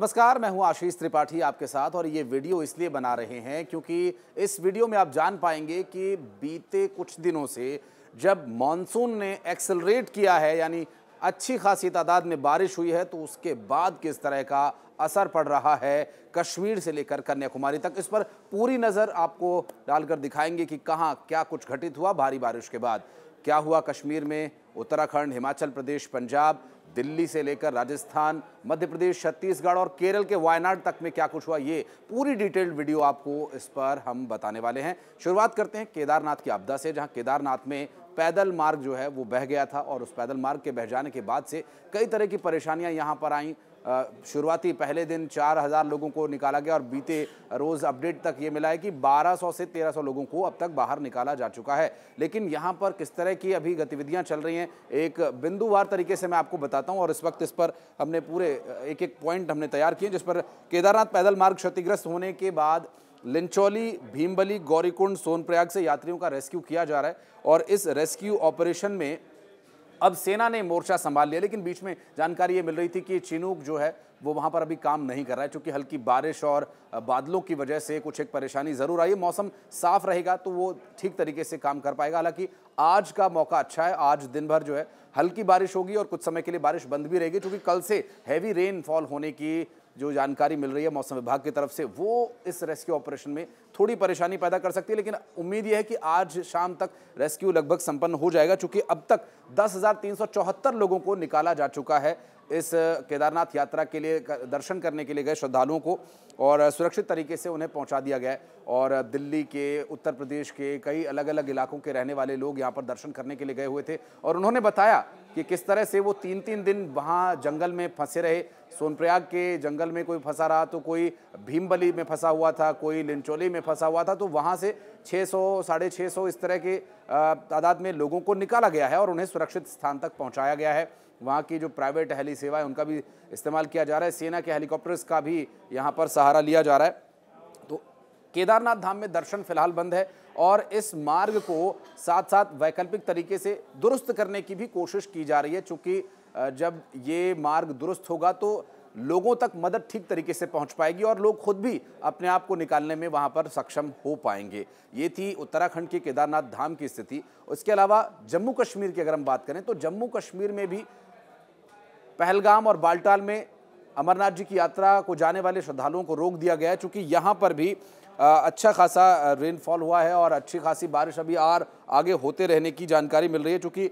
नमस्कार मैं हूं आशीष त्रिपाठी आपके साथ और ये वीडियो इसलिए बना रहे हैं क्योंकि इस वीडियो में आप जान पाएंगे कि बीते कुछ दिनों से जब मानसून ने एक्सलरेट किया है यानी अच्छी खासी तादाद में बारिश हुई है तो उसके बाद किस तरह का असर पड़ रहा है कश्मीर से लेकर कन्याकुमारी तक इस पर पूरी नज़र आपको डालकर दिखाएंगे कि कहाँ क्या कुछ घटित हुआ भारी बारिश के बाद क्या हुआ कश्मीर में उत्तराखंड हिमाचल प्रदेश पंजाब दिल्ली से लेकर राजस्थान मध्य प्रदेश छत्तीसगढ़ और केरल के वायनाड तक में क्या कुछ हुआ ये पूरी डिटेल्ड वीडियो आपको इस पर हम बताने वाले हैं शुरुआत करते हैं केदारनाथ की आपदा से जहां केदारनाथ में पैदल मार्ग जो है वो बह गया था और उस पैदल मार्ग के बह जाने के बाद से कई तरह की परेशानियां यहाँ पर आईं शुरुआती पहले दिन 4000 लोगों को निकाला गया और बीते रोज़ अपडेट तक ये मिला है कि 1200 से 1300 लोगों को अब तक बाहर निकाला जा चुका है लेकिन यहाँ पर किस तरह की अभी गतिविधियाँ चल रही हैं एक बिंदुवार तरीके से मैं आपको बताता हूँ और इस वक्त इस पर हमने पूरे एक एक पॉइंट हमने तैयार किए जिस पर केदारनाथ पैदल मार्ग क्षतिग्रस्त होने के बाद लिंचौली भीमबली गौरीकुंड सोनप्रयाग से यात्रियों का रेस्क्यू किया जा रहा है और इस रेस्क्यू ऑपरेशन में अब सेना ने मोर्चा संभाल लिया लेकिन बीच में जानकारी ये मिल रही थी कि चिनूक जो है वो वहाँ पर अभी काम नहीं कर रहा है चूँकि हल्की बारिश और बादलों की वजह से कुछ एक परेशानी ज़रूर आई है मौसम साफ रहेगा तो वो ठीक तरीके से काम कर पाएगा हालांकि आज का मौका अच्छा है आज दिन भर जो है हल्की बारिश होगी और कुछ समय के लिए बारिश बंद भी रहेगी क्योंकि कल से हैवी रेनफॉल होने की जो जानकारी मिल रही है मौसम विभाग की तरफ से वो इस रेस्क्यू ऑपरेशन में थोड़ी परेशानी पैदा कर सकती है लेकिन उम्मीद यह है कि आज शाम तक रेस्क्यू लगभग संपन्न हो जाएगा चूंकि अब तक दस लोगों को निकाला जा चुका है इस केदारनाथ यात्रा के लिए दर्शन करने के लिए गए श्रद्धालुओं को और सुरक्षित तरीके से उन्हें पहुंचा दिया गया और दिल्ली के उत्तर प्रदेश के कई अलग अलग इलाकों के रहने वाले लोग यहाँ पर दर्शन करने के लिए गए हुए थे और उन्होंने बताया कि किस तरह से वो तीन तीन दिन वहाँ जंगल में फंसे रहे सोनप्रयाग के जंगल में कोई फंसा रहा तो कोई भीमबली में फंसा हुआ था कोई लिंचोली में फंसा हुआ था तो वहाँ से 600 सौ साढ़े छः सौ इस तरह के तादाद में लोगों को निकाला गया है और उन्हें सुरक्षित स्थान तक पहुँचाया गया है वहाँ की जो प्राइवेट हेली सेवा है उनका भी इस्तेमाल किया जा रहा है सेना के हेलीकॉप्टर्स का भी यहाँ पर सहारा लिया जा रहा है केदारनाथ धाम में दर्शन फिलहाल बंद है और इस मार्ग को साथ साथ वैकल्पिक तरीके से दुरुस्त करने की भी कोशिश की जा रही है चूँकि जब ये मार्ग दुरुस्त होगा तो लोगों तक मदद ठीक तरीके से पहुंच पाएगी और लोग खुद भी अपने आप को निकालने में वहां पर सक्षम हो पाएंगे ये थी उत्तराखंड के केदारनाथ धाम की स्थिति उसके अलावा जम्मू कश्मीर की अगर हम बात करें तो जम्मू कश्मीर में भी पहलगाम और बालटाल में अमरनाथ जी की यात्रा को जाने वाले श्रद्धालुओं को रोक दिया गया है चूँकि यहाँ पर भी अच्छा खासा रेनफॉल हुआ है और अच्छी खासी बारिश अभी और आगे होते रहने की जानकारी मिल रही है चूँकि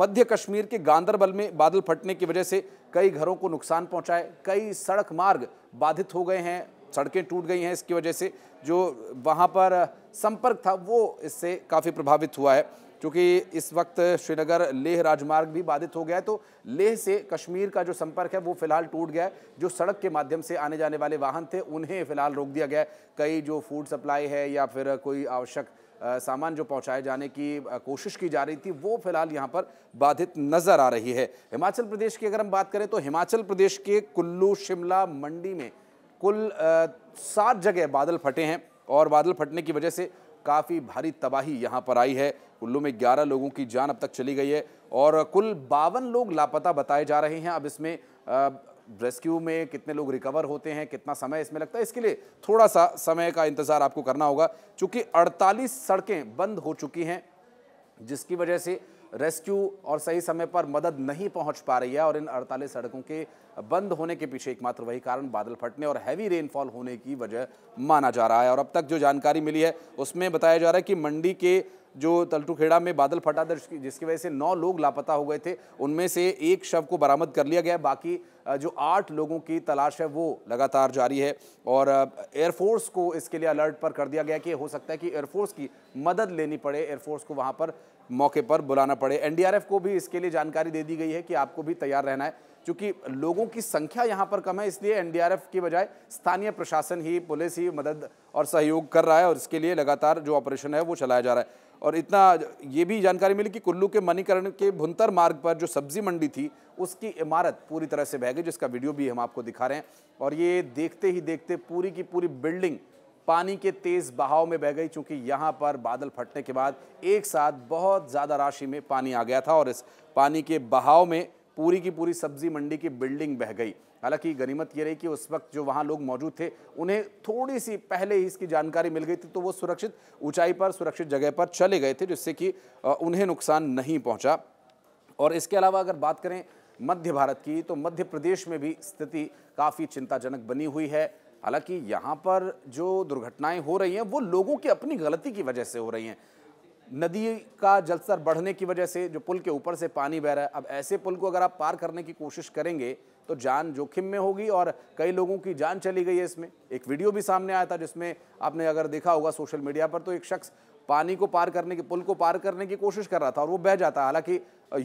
मध्य कश्मीर के गांधरबल में बादल फटने की वजह से कई घरों को नुकसान पहुँचा है कई सड़क मार्ग बाधित हो गए हैं सड़कें टूट गई हैं इसकी वजह से जो वहाँ पर संपर्क था वो इससे काफ़ी प्रभावित हुआ है चूँकि इस वक्त श्रीनगर लेह राजमार्ग भी बाधित हो गया है तो लेह से कश्मीर का जो संपर्क है वो फिलहाल टूट गया है जो सड़क के माध्यम से आने जाने वाले वाहन थे उन्हें फिलहाल रोक दिया गया है कई जो फूड सप्लाई है या फिर कोई आवश्यक सामान जो पहुंचाए जाने की कोशिश की जा रही थी वो फिलहाल यहाँ पर बाधित नज़र आ रही है हिमाचल प्रदेश की अगर हम बात करें तो हिमाचल प्रदेश के कुल्लू शिमला मंडी में कुल सात जगह बादल फटे हैं और बादल फटने की वजह से काफ़ी भारी तबाही यहाँ पर आई है कुल्लू में 11 लोगों की जान अब तक चली गई है और कुल बावन लोग लापता बताए जा रहे हैं अब इसमें रेस्क्यू में कितने लोग रिकवर होते हैं कितना समय इसमें लगता है इसके लिए थोड़ा सा समय का इंतज़ार आपको करना होगा क्योंकि अड़तालीस सड़कें बंद हो चुकी हैं जिसकी वजह से रेस्क्यू और सही समय पर मदद नहीं पहुंच पा रही है और इन 48 सड़कों के बंद होने के पीछे एकमात्र वही कारण बादल फटने और हैवी रेनफॉल होने की वजह माना जा रहा है और अब तक जो जानकारी मिली है उसमें बताया जा रहा है कि मंडी के जो तलटूखेड़ा में बादल फटा जिसकी वजह से नौ लोग लापता हो गए थे उनमें से एक शव को बरामद कर लिया गया बाकी जो आठ लोगों की तलाश है वो लगातार जारी है और एयरफोर्स को इसके लिए अलर्ट पर कर दिया गया कि हो सकता है कि एयरफोर्स की मदद लेनी पड़े एयरफोर्स को वहाँ पर मौके पर बुलाना पड़े एनडीआरएफ को भी इसके लिए जानकारी दे दी गई है कि आपको भी तैयार रहना है क्योंकि लोगों की संख्या यहाँ पर कम है इसलिए एनडीआरएफ की बजाय स्थानीय प्रशासन ही पुलिस ही मदद और सहयोग कर रहा है और इसके लिए लगातार जो ऑपरेशन है वो चलाया जा रहा है और इतना ये भी जानकारी मिली कि कुल्लू के मणिकरण के भुंतर मार्ग पर जो सब्जी मंडी थी उसकी इमारत पूरी तरह से बह गई जिसका वीडियो भी हम आपको दिखा रहे हैं और ये देखते ही देखते पूरी की पूरी बिल्डिंग पानी के तेज़ बहाव में बह गई चूँकि यहाँ पर बादल फटने के बाद एक साथ बहुत ज़्यादा राशि में पानी आ गया था और इस पानी के बहाव में पूरी की पूरी सब्जी मंडी की बिल्डिंग बह गई हालांकि गनीमत ये रही कि उस वक्त जो वहाँ लोग मौजूद थे उन्हें थोड़ी सी पहले ही इसकी जानकारी मिल गई थी तो वो सुरक्षित ऊंचाई पर सुरक्षित जगह पर चले गए थे जिससे कि उन्हें नुकसान नहीं पहुँचा और इसके अलावा अगर बात करें मध्य भारत की तो मध्य प्रदेश में भी स्थिति काफ़ी चिंताजनक बनी हुई है हालांकि यहाँ पर जो दुर्घटनाएं हो रही हैं वो लोगों की अपनी गलती की वजह से हो रही हैं नदी का जलस्तर बढ़ने की वजह से जो पुल के ऊपर से पानी बह रहा है अब ऐसे पुल को अगर आप पार करने की कोशिश करेंगे तो जान जोखिम में होगी और कई लोगों की जान चली गई है इसमें एक वीडियो भी सामने आया था जिसमें आपने अगर देखा होगा सोशल मीडिया पर तो एक शख्स पानी को पार करने की पुल को पार करने की कोशिश कर रहा था और वो बह जाता हालांकि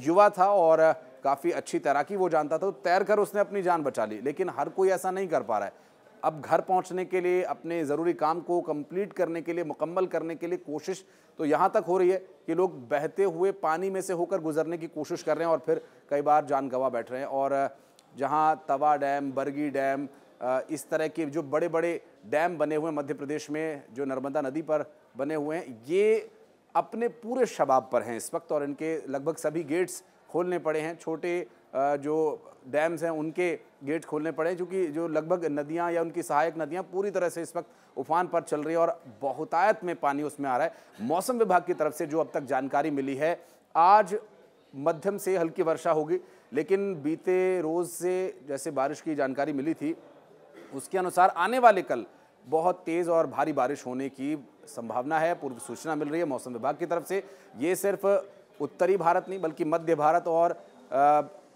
युवा था और काफ़ी अच्छी तैराकी वो जानता था तो तैर कर उसने अपनी जान बचा ली लेकिन हर कोई ऐसा नहीं कर पा रहा है अब घर पहुंचने के लिए अपने ज़रूरी काम को कंप्लीट करने के लिए मुकम्मल करने के लिए कोशिश तो यहाँ तक हो रही है कि लोग बहते हुए पानी में से होकर गुजरने की कोशिश कर रहे हैं और फिर कई बार जान गंवा बैठ रहे हैं और जहाँ तवा डैम बरगी डैम इस तरह के जो बड़े बड़े डैम बने हुए मध्य प्रदेश में जो नर्मदा नदी पर बने हुए हैं ये अपने पूरे शबाब पर हैं इस वक्त और इनके लगभग सभी गेट्स खोलने पड़े हैं छोटे जो डैम्स हैं उनके गेट खोलने पड़े क्योंकि जो लगभग नदियां या उनकी सहायक नदियां पूरी तरह से इस वक्त उफान पर चल रही है और बहुतायत में पानी उसमें आ रहा है मौसम विभाग की तरफ से जो अब तक जानकारी मिली है आज मध्यम से हल्की वर्षा होगी लेकिन बीते रोज़ से जैसे बारिश की जानकारी मिली थी उसके अनुसार आने वाले कल बहुत तेज़ और भारी बारिश होने की संभावना है पूर्व सूचना मिल रही है मौसम विभाग की तरफ से ये सिर्फ उत्तरी भारत नहीं बल्कि मध्य भारत और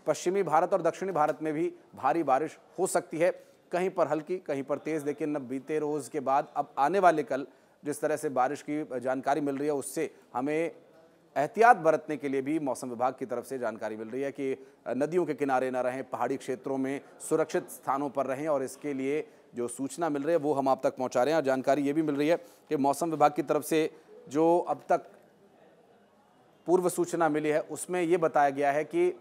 पश्चिमी भारत और दक्षिणी भारत में भी भारी बारिश हो सकती है कहीं पर हल्की कहीं पर तेज़ लेकिन बीते रोज़ के बाद अब आने वाले कल जिस तरह से बारिश की जानकारी मिल रही है उससे हमें एहतियात बरतने के लिए भी मौसम विभाग की तरफ से जानकारी मिल रही है कि नदियों के किनारे न रहें पहाड़ी क्षेत्रों में सुरक्षित स्थानों पर रहें और इसके लिए जो सूचना मिल रही है वो हम आप तक पहुंचा रहे हैं और जानकारी ये भी मिल रही है कि मौसम विभाग की तरफ से जो अब तक पूर्व सूचना मिली है उसमें ये बताया गया है कि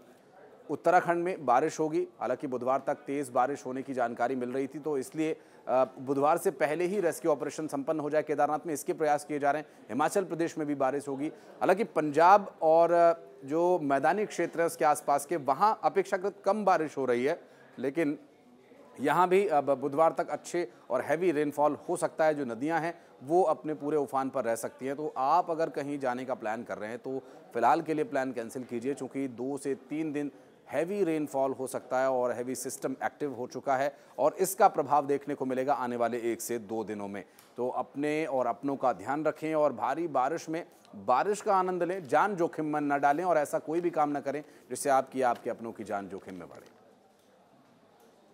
उत्तराखंड में बारिश होगी हालांकि बुधवार तक तेज़ बारिश होने की जानकारी मिल रही थी तो इसलिए बुधवार से पहले ही रेस्क्यू ऑपरेशन संपन्न हो जाए केदारनाथ में इसके प्रयास किए जा रहे हैं हिमाचल प्रदेश में भी बारिश होगी हालांकि पंजाब और जो मैदानी क्षेत्र है उसके आसपास के वहाँ अपेक्षाकृत कम बारिश हो रही है लेकिन यहाँ भी बुधवार तक अच्छे और हैवी रेनफॉल हो सकता है जो नदियाँ हैं वो अपने पूरे उफान पर रह सकती हैं तो आप अगर कहीं जाने का प्लान कर रहे हैं तो फ़िलहाल के लिए प्लान कैंसिल कीजिए चूँकि दो से तीन दिन हैवी रेनफॉल हो सकता है और हैवी सिस्टम एक्टिव हो चुका है और इसका प्रभाव देखने को मिलेगा आने वाले एक से दो दिनों में तो अपने और अपनों का ध्यान रखें और भारी बारिश में बारिश का आनंद लें जान जोखिम में न डालें और ऐसा कोई भी काम न करें जिससे आपकी आपके अपनों की जान जोखिम में बढ़े